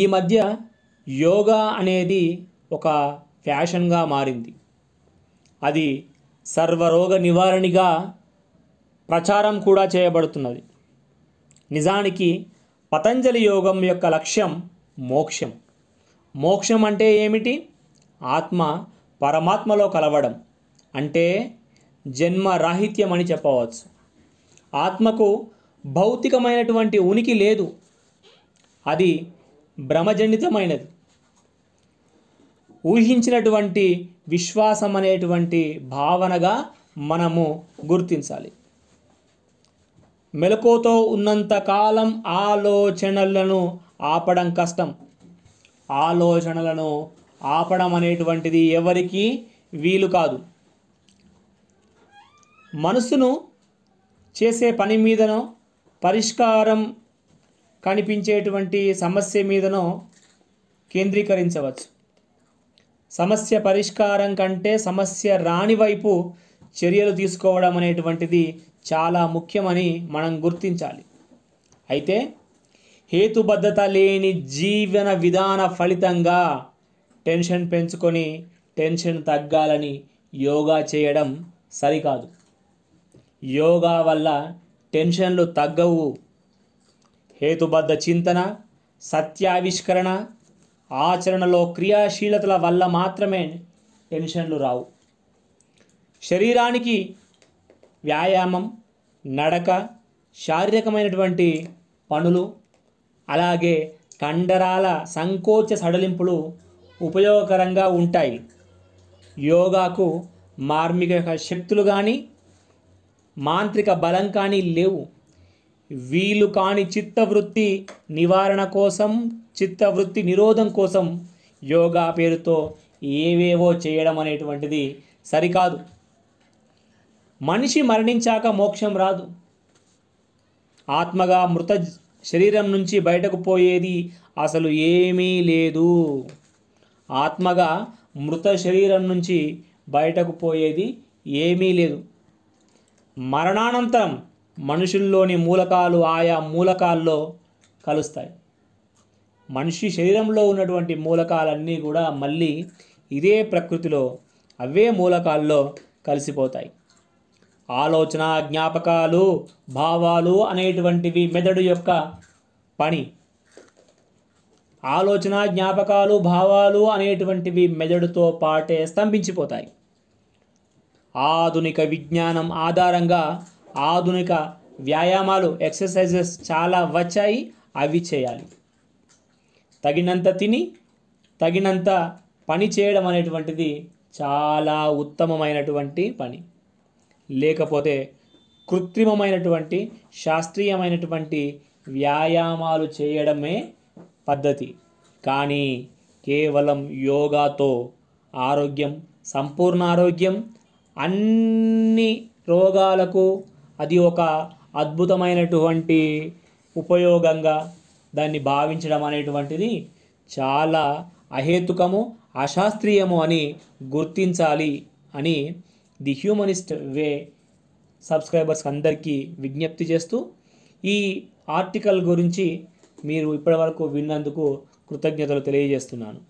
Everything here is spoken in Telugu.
ఈ మధ్య యోగా అనేది ఒక ఫ్యాషన్గా మారింది అది సర్వరోగ నివారణగా ప్రచారం కూడా చేయబడుతున్నది నిజానికి పతంజలి యోగం యొక్క లక్ష్యం మోక్షం మోక్షం అంటే ఏమిటి ఆత్మ పరమాత్మలో కలవడం అంటే జన్మ రాహిత్యం అని చెప్పవచ్చు ఆత్మకు భౌతికమైనటువంటి ఉనికి లేదు అది భ్రమజనితమైనది ఊహించినటువంటి విశ్వాసం అనేటువంటి భావనగా మనము గుర్తించాలి మెలకువతో ఉన్నంతకాలం ఆలోచనలను ఆపడం కష్టం ఆలోచనలను ఆపడం అనేటువంటిది ఎవరికి వీలు కాదు మనసును చేసే పని మీదనో పరిష్కారం కనిపించేటువంటి సమస్య మీదనో కేంద్రీకరించవచ్చు సమస్య పరిష్కారం కంటే సమస్య రాని వైపు చర్యలు తీసుకోవడం అనేటువంటిది చాలా ముఖ్యమని మనం గుర్తించాలి అయితే హేతుబద్ధత లేని జీవన విధాన ఫలితంగా టెన్షన్ పెంచుకొని టెన్షన్ తగ్గాలని యోగా చేయడం సరికాదు యోగా వల్ల టెన్షన్లు తగ్గవు హేతుబద్ధ చింతన సత్యావిష్కరణ ఆచరణలో క్రియాశీలతల వల్ల మాత్రమే టెన్షన్లు రావు శరీరానికి వ్యాయామం నడక శారీరకమైనటువంటి పనులు అలాగే కండరాల సంకోచ సడలింపులు ఉపయోగకరంగా ఉంటాయి యోగాకు మార్మిక శక్తులు కానీ మాంత్రిక బలం కానీ లేవు వీలు కాని చిత్తవృత్తి నివారణ కోసం చిత్తవృత్తి నిరోధం కోసం యోగా పేరుతో ఏవేవో చేయడం అనేటువంటిది సరికాదు మనిషి మరణించాక మోక్షం రాదు ఆత్మగా మృత శరీరం నుంచి బయటకు పోయేది అసలు ఏమీ లేదు ఆత్మగా మృత శరీరం నుంచి బయటకు పోయేది ఏమీ లేదు మరణానంతరం మనుషుల్లోని మూలకాలు ఆయా మూలకాల్లో కలుస్తాయి మనిషి శరీరంలో ఉన్నటువంటి మూలకాలన్నీ కూడా మళ్ళీ ఇదే ప్రకృతిలో అవే మూలకాల్లో కలిసిపోతాయి ఆలోచన జ్ఞాపకాలు భావాలు అనేటువంటివి మెదడు యొక్క పని ఆలోచన జ్ఞాపకాలు భావాలు అనేటువంటివి మెదడుతో పాటే స్తంభించిపోతాయి ఆధునిక విజ్ఞానం ఆధారంగా ఆధునిక వ్యాయామాలు ఎక్సర్సైజెస్ చాలా వచ్చాయి అవి చేయాలి తగినంత తిని తగినంత పని చేయడం అనేటువంటిది చాలా ఉత్తమమైనటువంటి పని లేకపోతే కృత్రిమమైనటువంటి శాస్త్రీయమైనటువంటి వ్యాయామాలు చేయడమే పద్ధతి కానీ కేవలం యోగాతో ఆరోగ్యం సంపూర్ణ ఆరోగ్యం అన్ని రోగాలకు అది ఒక అద్భుతమైనటువంటి ఉపయోగంగా దాన్ని భావించడం అనేటువంటిది చాలా అహేతుకము అశాస్త్రీయము అని గుర్తించాలి అని ది హ్యూమనిస్ట్ వే సబ్స్క్రైబర్స్ అందరికీ విజ్ఞప్తి చేస్తూ ఈ ఆర్టికల్ గురించి మీరు ఇప్పటివరకు విన్నందుకు కృతజ్ఞతలు తెలియజేస్తున్నాను